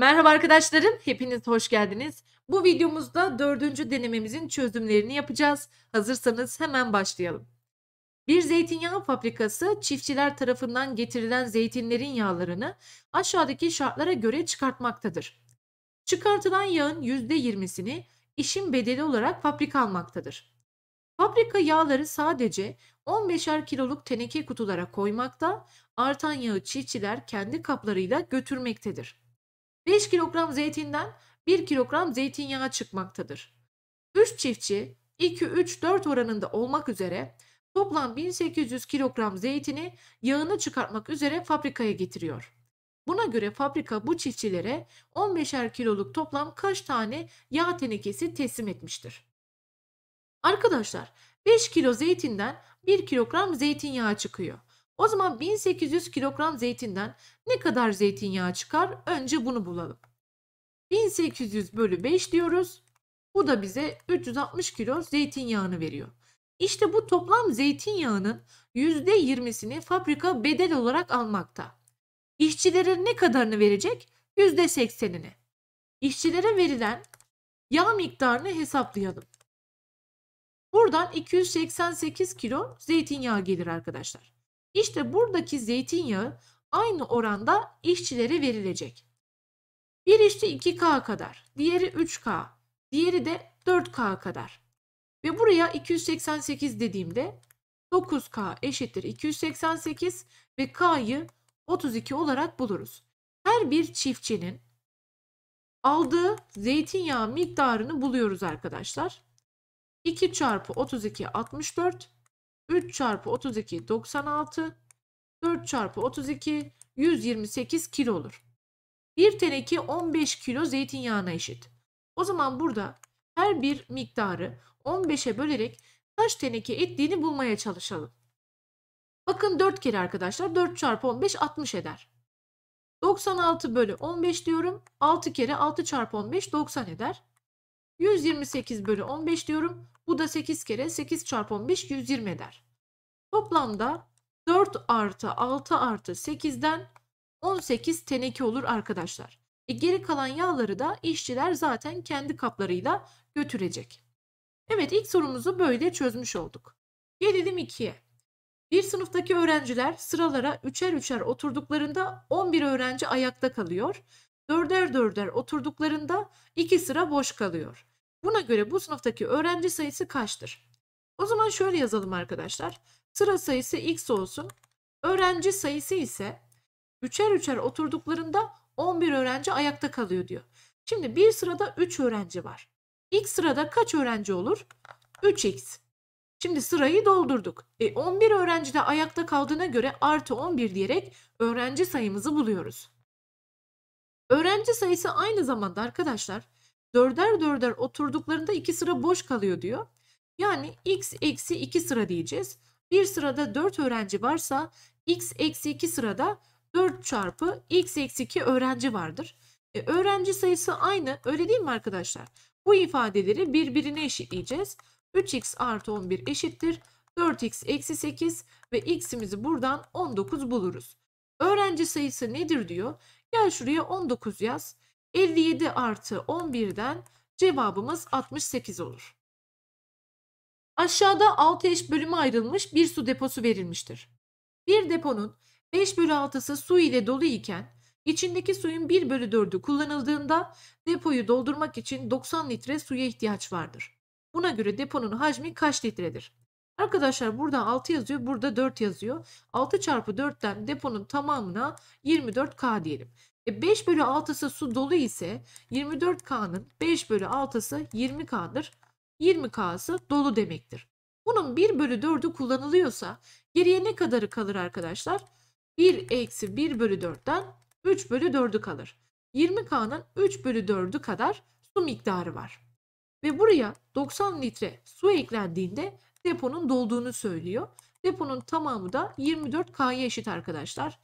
Merhaba arkadaşlarım, hepiniz hoş geldiniz. Bu videomuzda dördüncü denememizin çözümlerini yapacağız. Hazırsanız hemen başlayalım. Bir zeytinyağı fabrikası çiftçiler tarafından getirilen zeytinlerin yağlarını aşağıdaki şartlara göre çıkartmaktadır. Çıkartılan yağın %20'sini işin bedeli olarak fabrika almaktadır. Fabrika yağları sadece 15'er kiloluk teneke kutulara koymakta, artan yağı çiftçiler kendi kaplarıyla götürmektedir. 5 kilogram zeytinden 1 kilogram zeytinyağı çıkmaktadır. 3 çiftçi 2-3-4 oranında olmak üzere toplam 1800 kilogram zeytini yağını çıkartmak üzere fabrikaya getiriyor. Buna göre fabrika bu çiftçilere 15'er kiloluk toplam kaç tane yağ tenekesi teslim etmiştir? Arkadaşlar 5 kilo zeytinden 1 kilogram zeytinyağı çıkıyor. O zaman 1800 kilogram zeytinden ne kadar zeytinyağı çıkar? Önce bunu bulalım. 1800 bölü 5 diyoruz. Bu da bize 360 kilo zeytinyağını veriyor. İşte bu toplam zeytinyağının %20'sini fabrika bedel olarak almakta. İşçilere ne kadarını verecek? %80'ini. İşçilere verilen yağ miktarını hesaplayalım. Buradan 288 kilo zeytinyağı gelir arkadaşlar. İşte buradaki zeytinyağı aynı oranda işçilere verilecek. Bir işçi 2K kadar, diğeri 3K, diğeri de 4K kadar. Ve buraya 288 dediğimde 9K eşittir 288 ve K'yı 32 olarak buluruz. Her bir çiftçinin aldığı zeytinyağı miktarını buluyoruz arkadaşlar. 2 çarpı 32 64 3 çarpı 32 96. 4 çarpı 32 128 kilo olur. Bir teneke 15 kilo zeytinyağına eşit. O zaman burada her bir miktarı 15'e bölerek kaç teneke ettiğini bulmaya çalışalım. Bakın 4 kere arkadaşlar 4 çarpı 15 60 eder. 96 bölü 15 diyorum. 6 kere 6 çarpı 15 90 eder. 128 bölü 15 diyorum. Bu da 8 kere 8 çarpı 15 120 eder. Toplamda 4 artı 6 artı 8'den 18 teneke olur arkadaşlar. E geri kalan yağları da işçiler zaten kendi kaplarıyla götürecek. Evet ilk sorumuzu böyle çözmüş olduk. Gelelim 2'ye. Bir sınıftaki öğrenciler sıralara üçer üçer oturduklarında 11 öğrenci ayakta kalıyor. Dörder dörder oturduklarında 2 sıra boş kalıyor. Buna göre bu sınıftaki öğrenci sayısı kaçtır? O zaman şöyle yazalım arkadaşlar. Sıra sayısı x olsun. Öğrenci sayısı ise üçer üçer oturduklarında 11 öğrenci ayakta kalıyor diyor. Şimdi bir sırada 3 öğrenci var. X sırada kaç öğrenci olur? 3x. Şimdi sırayı doldurduk. E 11 öğrenci de ayakta kaldığına göre artı 11 diyerek öğrenci sayımızı buluyoruz. Öğrenci sayısı aynı zamanda arkadaşlar dörder dörder oturduklarında iki sıra boş kalıyor diyor. Yani x eksi 2 sıra diyeceğiz. Bir sırada 4 öğrenci varsa x eksi 2 sırada 4 çarpı x eksi 2 öğrenci vardır. E, öğrenci sayısı aynı öyle değil mi arkadaşlar? Bu ifadeleri birbirine eşitleyeceğiz. 3x artı 11 eşittir. 4x eksi 8 ve x'imizi buradan 19 buluruz. Öğrenci sayısı nedir diyor. Gel şuraya 19 yaz. 57 artı 11'den cevabımız 68 olur. Aşağıda 6 eş bölüme ayrılmış bir su deposu verilmiştir. Bir deponun 5 bölü 6'sı su ile dolu iken içindeki suyun 1 bölü 4'ü kullanıldığında depoyu doldurmak için 90 litre suya ihtiyaç vardır. Buna göre deponun hacmi kaç litredir? Arkadaşlar burada 6 yazıyor, burada 4 yazıyor. 6 çarpı 4'ten deponun tamamına 24K diyelim. E 5 bölü 6'sı su dolu ise 24K'nın 5 bölü 6'sı 20K'dır. 20K'sı dolu demektir. Bunun 1 bölü 4'ü kullanılıyorsa geriye ne kadarı kalır arkadaşlar? 1 eksi 1 bölü 4'ten 3 bölü 4'ü kalır. 20K'nın 3 bölü 4'ü kadar su miktarı var. Ve buraya 90 litre su eklendiğinde deponun dolduğunu söylüyor. Deponun tamamı da 24K'ya eşit arkadaşlar.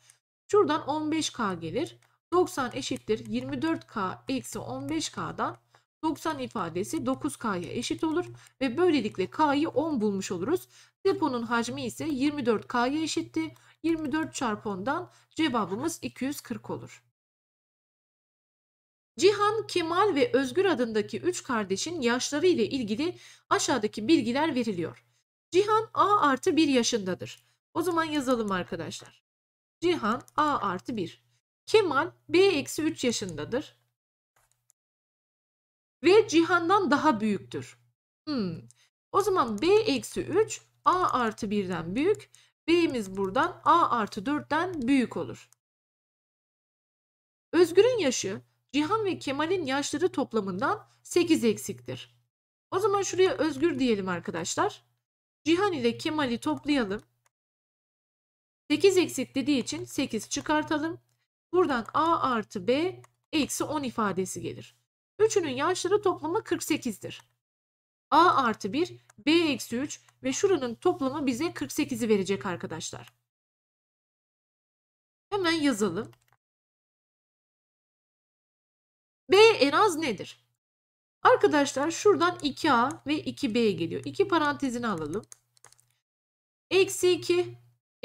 Şuradan 15K gelir. 90 eşittir 24K eksi 15K'dan 90 ifadesi 9K'ya eşit olur ve böylelikle K'yı 10 bulmuş oluruz. Deponun hacmi ise 24K'ya eşitti. 24 çarpı 10'dan cevabımız 240 olur. Cihan, Kemal ve Özgür adındaki 3 kardeşin yaşları ile ilgili aşağıdaki bilgiler veriliyor. Cihan A artı 1 yaşındadır. O zaman yazalım arkadaşlar. Cihan A artı 1. Kemal B-3 yaşındadır. Ve Cihan'dan daha büyüktür. Hmm. O zaman B-3 A artı 1'den büyük. B'miz buradan A artı 4'ten büyük olur. Özgür'ün yaşı Cihan ve Kemal'in yaşları toplamından 8 eksiktir. O zaman şuraya Özgür diyelim arkadaşlar. Cihan ile Kemal'i toplayalım. 8 eksik dediği için 8 çıkartalım. Buradan a artı b eksi 10 ifadesi gelir. Üçünün yaşları toplamı 48'dir. a artı 1, b eksi 3 ve şuranın toplamı bize 48'i verecek arkadaşlar. Hemen yazalım. b en az nedir? Arkadaşlar şuradan 2a ve 2b geliyor. 2 parantezini alalım. Eksi 2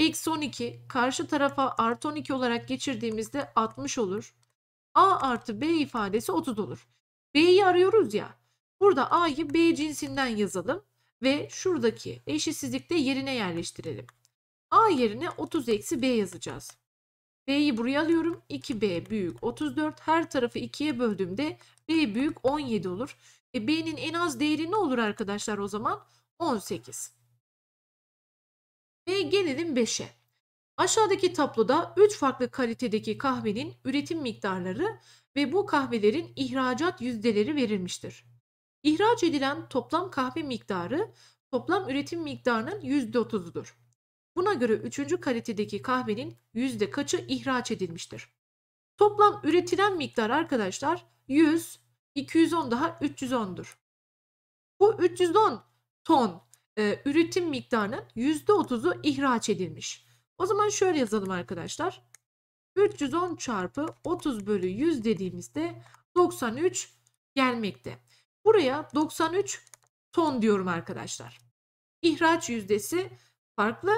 Eksi 12 karşı tarafa artı 12 olarak geçirdiğimizde 60 olur. A artı B ifadesi 30 olur. B'yi arıyoruz ya. Burada A'yı B cinsinden yazalım ve şuradaki eşitsizlikte yerine yerleştirelim. A yerine 30 eksi B yazacağız. B'yi buraya alıyorum. 2B büyük 34. Her tarafı 2'ye böldüğümde B büyük 17 olur. E, B'nin en az değeri ne olur arkadaşlar o zaman? 18. Ve gelelim 5'e. Aşağıdaki tabloda 3 farklı kalitedeki kahvenin üretim miktarları ve bu kahvelerin ihracat yüzdeleri verilmiştir. İhraç edilen toplam kahve miktarı toplam üretim miktarının %30'udur. Buna göre 3. kalitedeki kahvenin yüzde kaçı ihraç edilmiştir? Toplam üretilen miktar arkadaşlar 100, 210 daha 310'dur. Bu 310 ton e, üretim miktarının %30'u ihraç edilmiş. O zaman şöyle yazalım arkadaşlar. 310 çarpı 30 bölü 100 dediğimizde 93 gelmekte. Buraya 93 ton diyorum arkadaşlar. İhraç yüzdesi farklı,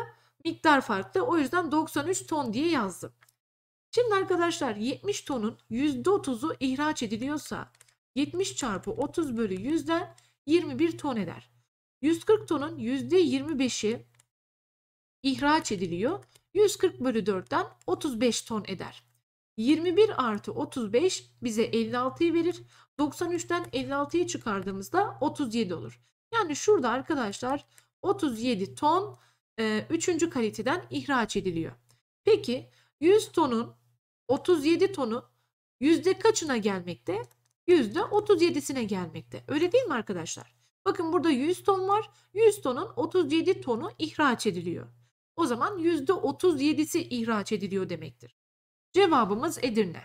miktar farklı. O yüzden 93 ton diye yazdım. Şimdi arkadaşlar 70 tonun %30'u ihraç ediliyorsa 70 çarpı 30 bölü 100'den 21 ton eder. 140 tonun %25'i ihraç ediliyor. 140 bölü 4'ten 35 ton eder. 21 artı 35 bize 56'yı verir. 93'ten 56'yı çıkardığımızda 37 olur. Yani şurada arkadaşlar 37 ton 3. E, kaliteden ihraç ediliyor. Peki 100 tonun 37 tonu yüzde kaçına gelmekte? Yüzde 37'sine gelmekte. Öyle değil mi arkadaşlar? Bakın burada 100 ton var. 100 tonun 37 tonu ihraç ediliyor. O zaman %37'si ihraç ediliyor demektir. Cevabımız Edirne.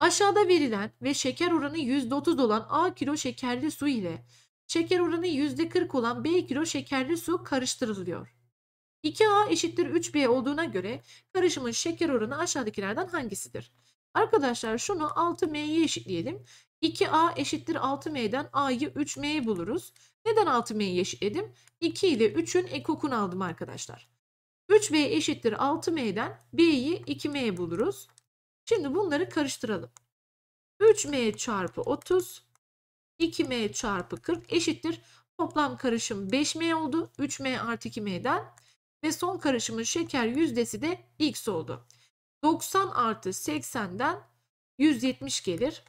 Aşağıda verilen ve şeker oranı %30 olan A kilo şekerli su ile şeker oranı %40 olan B kilo şekerli su karıştırılıyor. 2A eşittir 3B olduğuna göre karışımın şeker oranı aşağıdakilerden hangisidir? Arkadaşlar şunu 6m'ye eşitleyelim. 2a eşittir 6m'den a'yı 3m'yi buluruz. Neden 6m'yi eşitledim? 2 ile 3'ün ekokunu aldım arkadaşlar. 3b eşittir 6m'den b'yi 2m buluruz. Şimdi bunları karıştıralım. 3m çarpı 30, 2m çarpı 40 eşittir. Toplam karışım 5m oldu. 3m artı 2m'den ve son karışımın şeker yüzdesi de x oldu. 90 artı 80'den 170 gelir.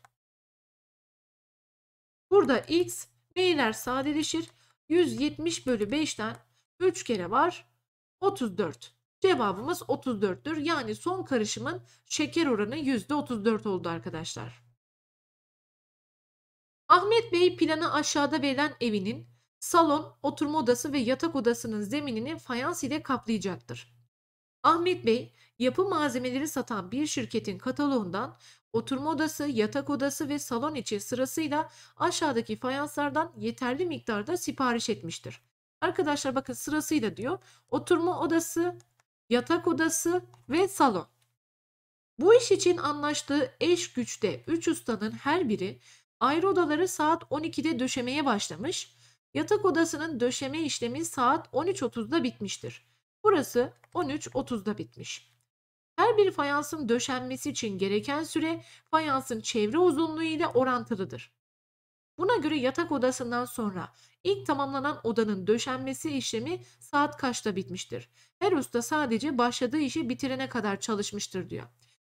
Burada x b'ler sadeleşir. 170 bölü 5'ten 3 kere var 34. Cevabımız 34'tür. Yani son karışımın şeker oranı %34 oldu arkadaşlar. Ahmet Bey planı aşağıda verilen evinin salon, oturma odası ve yatak odasının zeminini fayans ile kaplayacaktır. Ahmet Bey yapı malzemeleri satan bir şirketin kataloğundan oturma odası, yatak odası ve salon için sırasıyla aşağıdaki fayanslardan yeterli miktarda sipariş etmiştir. Arkadaşlar bakın sırasıyla diyor oturma odası, yatak odası ve salon. Bu iş için anlaştığı eş güçte 3 ustanın her biri ayrı odaları saat 12'de döşemeye başlamış, yatak odasının döşeme işlemi saat 13.30'da bitmiştir. Burası 13.30'da bitmiş. Her bir fayansın döşenmesi için gereken süre fayansın çevre uzunluğu ile orantılıdır. Buna göre yatak odasından sonra ilk tamamlanan odanın döşenmesi işlemi saat kaçta bitmiştir? Her usta sadece başladığı işi bitirene kadar çalışmıştır diyor.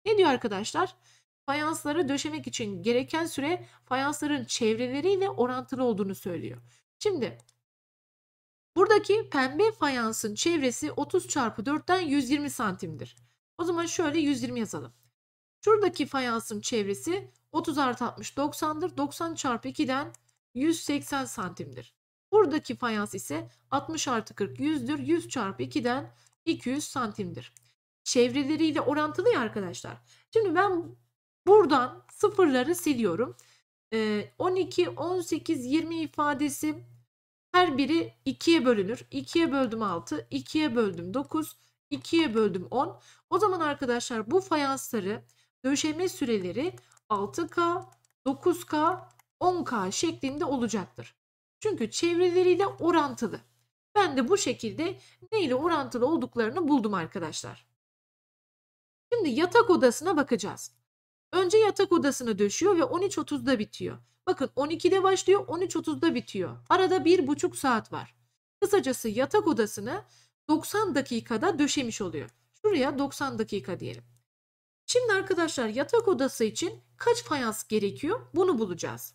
Ne diyor arkadaşlar? Fayansları döşemek için gereken süre fayansların çevreleriyle orantılı olduğunu söylüyor. Şimdi Buradaki pembe fayansın çevresi 30 çarpı 4'ten 120 santimdir. O zaman şöyle 120 yazalım. Şuradaki fayansın çevresi 30 artı 60 90'dır. 90 çarpı 2'den 180 santimdir. Buradaki fayans ise 60 artı 40 100'dür. 100 çarpı 2'den 200 santimdir. Çevreleriyle orantılı ya arkadaşlar. Şimdi ben buradan sıfırları siliyorum. 12, 18, 20 ifadesi her biri 2'ye bölünür. 2'ye böldüm 6, 2'ye böldüm 9, 2'ye böldüm 10. O zaman arkadaşlar bu fayansları döşeme süreleri 6K, 9K, 10K şeklinde olacaktır. Çünkü çevreleriyle orantılı. Ben de bu şekilde ne ile orantılı olduklarını buldum arkadaşlar. Şimdi yatak odasına bakacağız. Önce yatak odasını döşüyor ve 13.30'da bitiyor. Bakın 12'de başlıyor 13.30'da bitiyor. Arada 1,5 saat var. Kısacası yatak odasını 90 dakikada döşemiş oluyor. Şuraya 90 dakika diyelim. Şimdi arkadaşlar yatak odası için kaç fayans gerekiyor bunu bulacağız.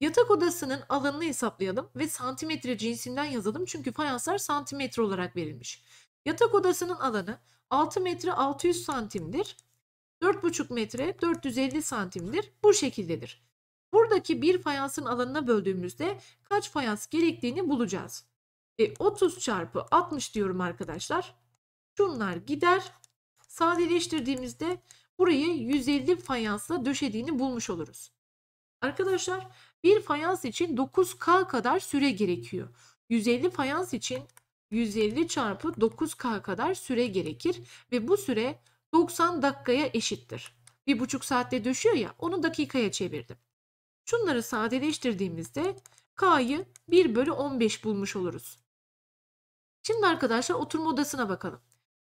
Yatak odasının alanını hesaplayalım ve santimetre cinsinden yazalım çünkü fayanslar santimetre olarak verilmiş. Yatak odasının alanı 6 metre 600 santimdir. 4,5 metre 450 santimdir. Bu şekildedir. Buradaki bir fayansın alanına böldüğümüzde kaç fayans gerektiğini bulacağız. E, 30 çarpı 60 diyorum arkadaşlar. Şunlar gider. Sadeleştirdiğimizde burayı 150 fayansla döşediğini bulmuş oluruz. Arkadaşlar bir fayans için 9K kadar süre gerekiyor. 150 fayans için 150 çarpı 9K kadar süre gerekir ve bu süre 90 dakikaya eşittir. Bir buçuk saatte düşüyor ya onu dakikaya çevirdim. Şunları sadeleştirdiğimizde K'yı 1 bölü 15 bulmuş oluruz. Şimdi arkadaşlar oturma odasına bakalım.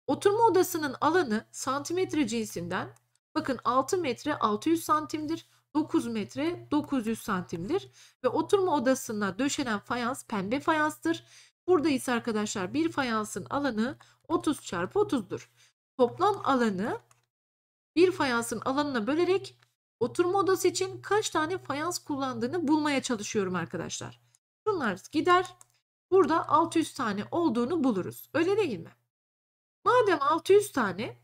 Oturma odasının alanı santimetre cinsinden bakın 6 metre 600 santimdir. 9 metre 900 santimdir ve oturma odasına döşenen fayans pembe fayanstır. Burada ise arkadaşlar bir fayansın alanı 30 çarpı 30'dur toplam alanı bir fayansın alanına bölerek oturma odası için kaç tane fayans kullandığını bulmaya çalışıyorum arkadaşlar. Bunlar gider. Burada 600 tane olduğunu buluruz. Öyle değil mi? Madem 600 tane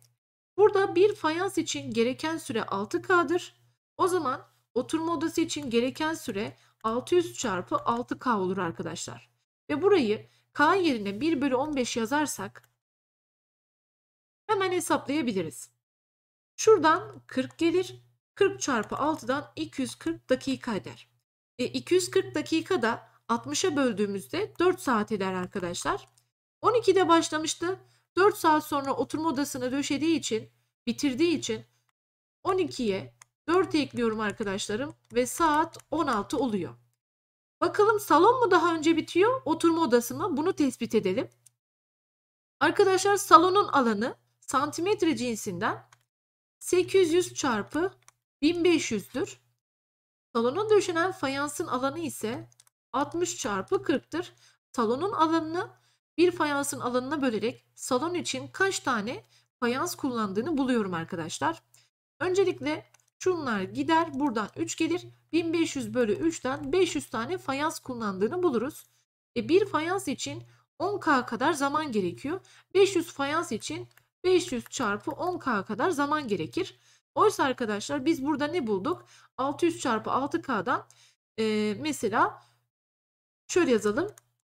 burada bir fayans için gereken süre 6K'dır. O zaman oturma odası için gereken süre 600 çarpı 6K olur arkadaşlar. Ve burayı K yerine 1 bölü 15 yazarsak Hemen hesaplayabiliriz. Şuradan 40 gelir. 40 çarpı 6'dan 240 dakika eder. E, 240 da 60'a böldüğümüzde 4 saat eder arkadaşlar. 12'de başlamıştı. 4 saat sonra oturma odasına döşediği için, bitirdiği için 12'ye 4 ekliyorum arkadaşlarım ve saat 16 oluyor. Bakalım salon mu daha önce bitiyor, oturma odası mı? Bunu tespit edelim. Arkadaşlar salonun alanı santimetre cinsinden 800 çarpı 1500'dür. Salona döşenen fayansın alanı ise 60 çarpı 40'tır. Salonun alanını bir fayansın alanına bölerek salon için kaç tane fayans kullandığını buluyorum arkadaşlar. Öncelikle şunlar gider buradan 3 gelir. 1500 bölü 3'ten 500 tane fayans kullandığını buluruz. E bir fayans için 10K kadar zaman gerekiyor. 500 fayans için 500 çarpı 10K kadar zaman gerekir. Oysa arkadaşlar biz burada ne bulduk? 600 çarpı 6K'dan e, mesela şöyle yazalım.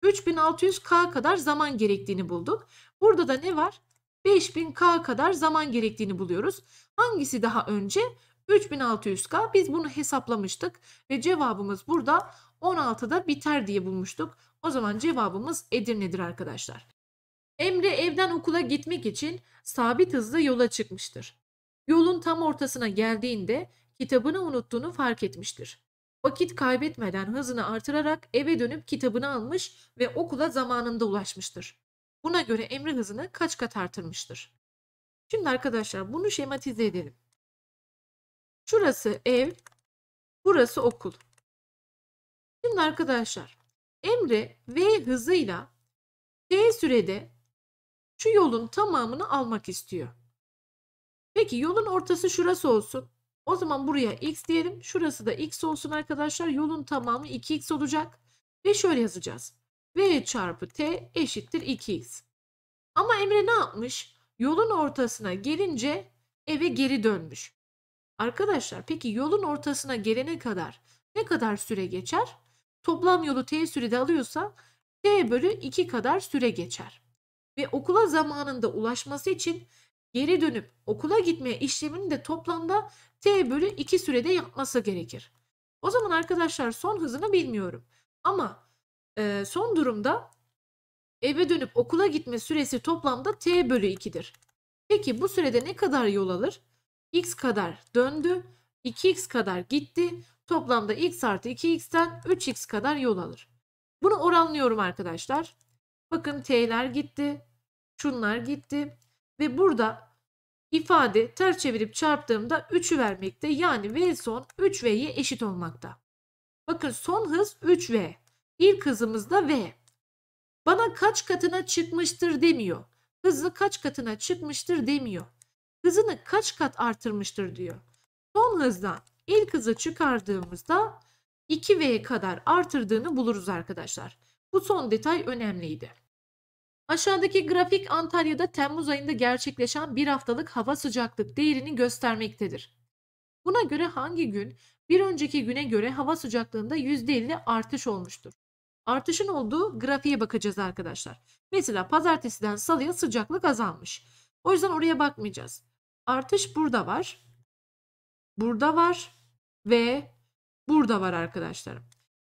3600K kadar zaman gerektiğini bulduk. Burada da ne var? 5000K kadar zaman gerektiğini buluyoruz. Hangisi daha önce? 3600K biz bunu hesaplamıştık ve cevabımız burada 16'da biter diye bulmuştuk. O zaman cevabımız Edirne'dir arkadaşlar. Emre evden okula gitmek için sabit hızla yola çıkmıştır. Yolun tam ortasına geldiğinde kitabını unuttuğunu fark etmiştir. Vakit kaybetmeden hızını artırarak eve dönüp kitabını almış ve okula zamanında ulaşmıştır. Buna göre Emre hızını kaç kat artırmıştır. Şimdi arkadaşlar bunu şematize edelim. Şurası ev, burası okul. Şimdi arkadaşlar Emre V hızıyla T sürede şu yolun tamamını almak istiyor. Peki yolun ortası şurası olsun. O zaman buraya x diyelim. Şurası da x olsun arkadaşlar. Yolun tamamı 2x olacak. Ve şöyle yazacağız. v çarpı t eşittir 2x. Ama Emre ne yapmış? Yolun ortasına gelince eve geri dönmüş. Arkadaşlar peki yolun ortasına gelene kadar ne kadar süre geçer? Toplam yolu t sürede alıyorsa t bölü 2 kadar süre geçer ve okula zamanında ulaşması için geri dönüp okula gitme işlemini de toplamda t bölü 2 sürede yapması gerekir. O zaman arkadaşlar son hızını bilmiyorum. Ama e, son durumda eve dönüp okula gitme süresi toplamda t bölü 2'dir. Peki bu sürede ne kadar yol alır? x kadar döndü, 2x kadar gitti, toplamda x artı 2x'ten 3x kadar yol alır. Bunu oranlıyorum arkadaşlar. Bakın T'ler gitti. Şunlar gitti. Ve burada ifade ters çevirip çarptığımda 3'ü vermekte. Yani V son 3V'ye eşit olmakta. Bakın son hız 3V. İlk hızımız da V. Bana kaç katına çıkmıştır demiyor. Hızı kaç katına çıkmıştır demiyor. Hızını kaç kat artırmıştır diyor. Son hızdan ilk hızı çıkardığımızda 2V kadar artırdığını buluruz arkadaşlar. Bu son detay önemliydi. Aşağıdaki grafik Antalya'da Temmuz ayında gerçekleşen bir haftalık hava sıcaklık değerini göstermektedir. Buna göre hangi gün bir önceki güne göre hava sıcaklığında %50 artış olmuştur? Artışın olduğu grafiğe bakacağız arkadaşlar. Mesela pazartesiden salıya sıcaklık azalmış. O yüzden oraya bakmayacağız. Artış burada var. Burada var ve burada var arkadaşlarım.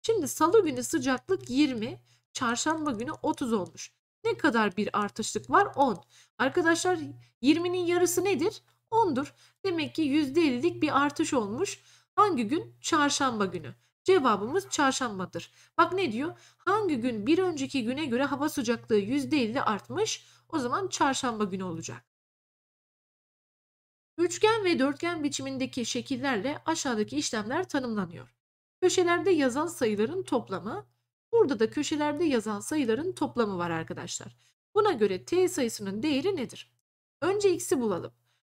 Şimdi salı günü sıcaklık 20, çarşamba günü 30 olmuş ne kadar bir artışlık var? 10. Arkadaşlar 20'nin yarısı nedir? 10'dur. Demek ki %50'lik bir artış olmuş. Hangi gün? Çarşamba günü. Cevabımız çarşambadır. Bak ne diyor? Hangi gün bir önceki güne göre hava sıcaklığı %50 artmış? O zaman çarşamba günü olacak. Üçgen ve dörtgen biçimindeki şekillerle aşağıdaki işlemler tanımlanıyor. Köşelerde yazan sayıların toplamı, Burada da köşelerde yazan sayıların toplamı var arkadaşlar. Buna göre t sayısının değeri nedir? Önce x'i bulalım.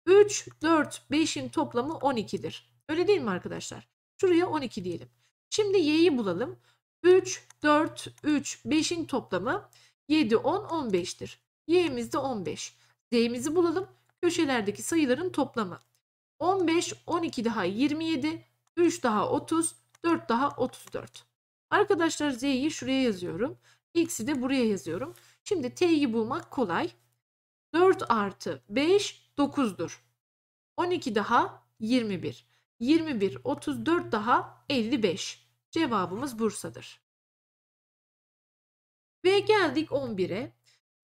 3, 4, 5'in toplamı 12'dir. Öyle değil mi arkadaşlar? Şuraya 12 diyelim. Şimdi y'yi bulalım. 3, 4, 3, 5'in toplamı 7, 10, 15'tir. y'miz de 15. z'mizi bulalım. Köşelerdeki sayıların toplamı. 15, 12 daha 27, 3 daha 30, 4 daha 34. Arkadaşlar z'yi şuraya yazıyorum. X'i de buraya yazıyorum. Şimdi t'yi bulmak kolay. 4 artı 5 9'dur. 12 daha 21. 21 34 daha 55. Cevabımız Bursa'dır. Ve geldik 11'e.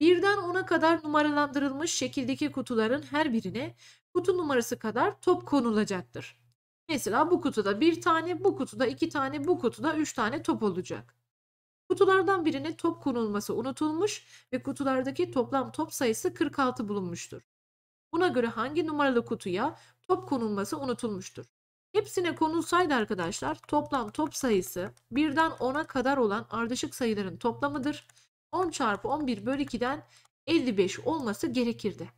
1'den 10'a kadar numaralandırılmış şekildeki kutuların her birine kutu numarası kadar top konulacaktır. Mesela bu kutuda bir tane, bu kutuda iki tane, bu kutuda üç tane top olacak. Kutulardan birine top konulması unutulmuş ve kutulardaki toplam top sayısı 46 bulunmuştur. Buna göre hangi numaralı kutuya top konulması unutulmuştur? Hepsine konulsaydı arkadaşlar toplam top sayısı 1'den 10'a kadar olan ardışık sayıların toplamıdır. 10 çarpı 11 bölü 2'den 55 olması gerekirdi.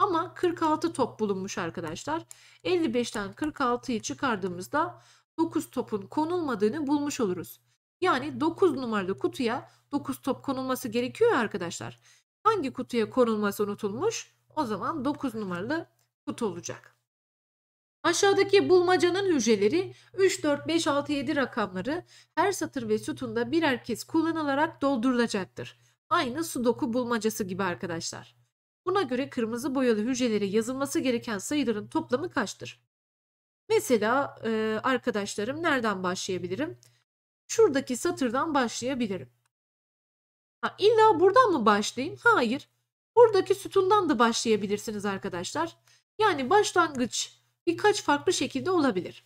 Ama 46 top bulunmuş arkadaşlar. 55'ten 46'yı çıkardığımızda 9 topun konulmadığını bulmuş oluruz. Yani 9 numaralı kutuya 9 top konulması gerekiyor arkadaşlar. Hangi kutuya konulması unutulmuş? O zaman 9 numaralı kutu olacak. Aşağıdaki bulmacanın hücreleri 3, 4, 5, 6, 7 rakamları her satır ve sütunda birer kez kullanılarak doldurulacaktır. Aynı sudoku bulmacası gibi arkadaşlar. Buna göre kırmızı boyalı hücrelere yazılması gereken sayıların toplamı kaçtır? Mesela e, arkadaşlarım nereden başlayabilirim? Şuradaki satırdan başlayabilirim. Ha, illa buradan mı başlayayım? Hayır. Buradaki sütundan da başlayabilirsiniz arkadaşlar. Yani başlangıç birkaç farklı şekilde olabilir.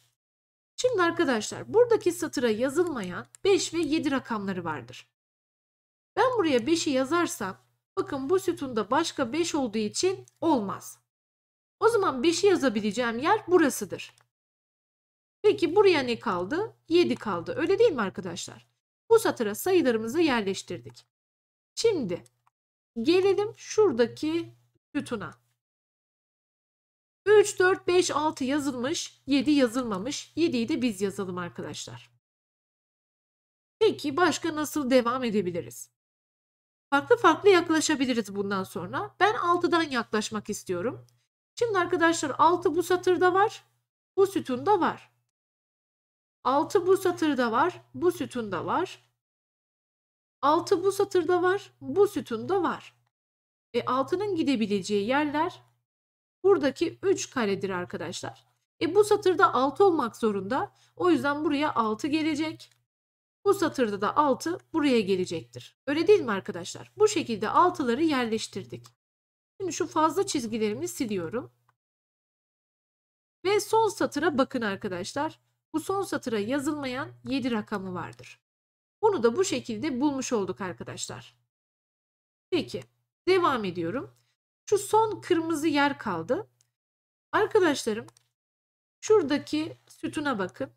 Şimdi arkadaşlar buradaki satıra yazılmayan 5 ve 7 rakamları vardır. Ben buraya 5'i yazarsam Bakın bu sütunda başka 5 olduğu için olmaz. O zaman 5'i yazabileceğim yer burasıdır. Peki buraya ne kaldı? 7 kaldı. Öyle değil mi arkadaşlar? Bu satıra sayılarımızı yerleştirdik. Şimdi gelelim şuradaki sütuna. 3, 4, 5, 6 yazılmış, 7 yazılmamış. 7'yi de biz yazalım arkadaşlar. Peki başka nasıl devam edebiliriz? farklı farklı yaklaşabiliriz bundan sonra. Ben 6'dan yaklaşmak istiyorum. Şimdi arkadaşlar 6 bu satırda var. Bu sütunda var. 6 bu satırda var. Bu sütunda var. 6 bu satırda var. Bu sütunda var. E 6'nın gidebileceği yerler buradaki 3 karedir arkadaşlar. E bu satırda 6 olmak zorunda. O yüzden buraya 6 gelecek. Bu satırda da 6 buraya gelecektir. Öyle değil mi arkadaşlar? Bu şekilde 6'ları yerleştirdik. Şimdi şu fazla çizgilerimi siliyorum. Ve son satıra bakın arkadaşlar. Bu son satıra yazılmayan 7 rakamı vardır. Bunu da bu şekilde bulmuş olduk arkadaşlar. Peki devam ediyorum. Şu son kırmızı yer kaldı. Arkadaşlarım şuradaki sütuna bakın.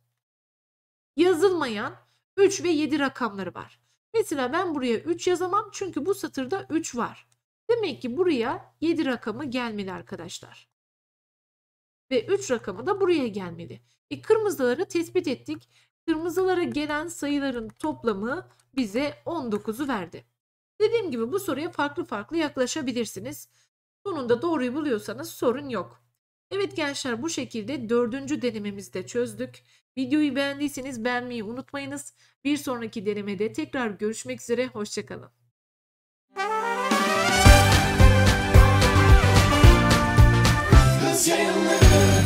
Yazılmayan 3 ve 7 rakamları var. Mesela ben buraya 3 yazamam çünkü bu satırda 3 var. Demek ki buraya 7 rakamı gelmeli arkadaşlar. Ve 3 rakamı da buraya gelmeli. E, kırmızıları tespit ettik. Kırmızılara gelen sayıların toplamı bize 19'u verdi. Dediğim gibi bu soruya farklı farklı yaklaşabilirsiniz. Sonunda doğruyu buluyorsanız sorun yok. Evet gençler bu şekilde dördüncü denememizde çözdük. Videoyu beğendiyseniz beğenmeyi unutmayınız. Bir sonraki denemede tekrar görüşmek üzere. Hoşçakalın. yayınları.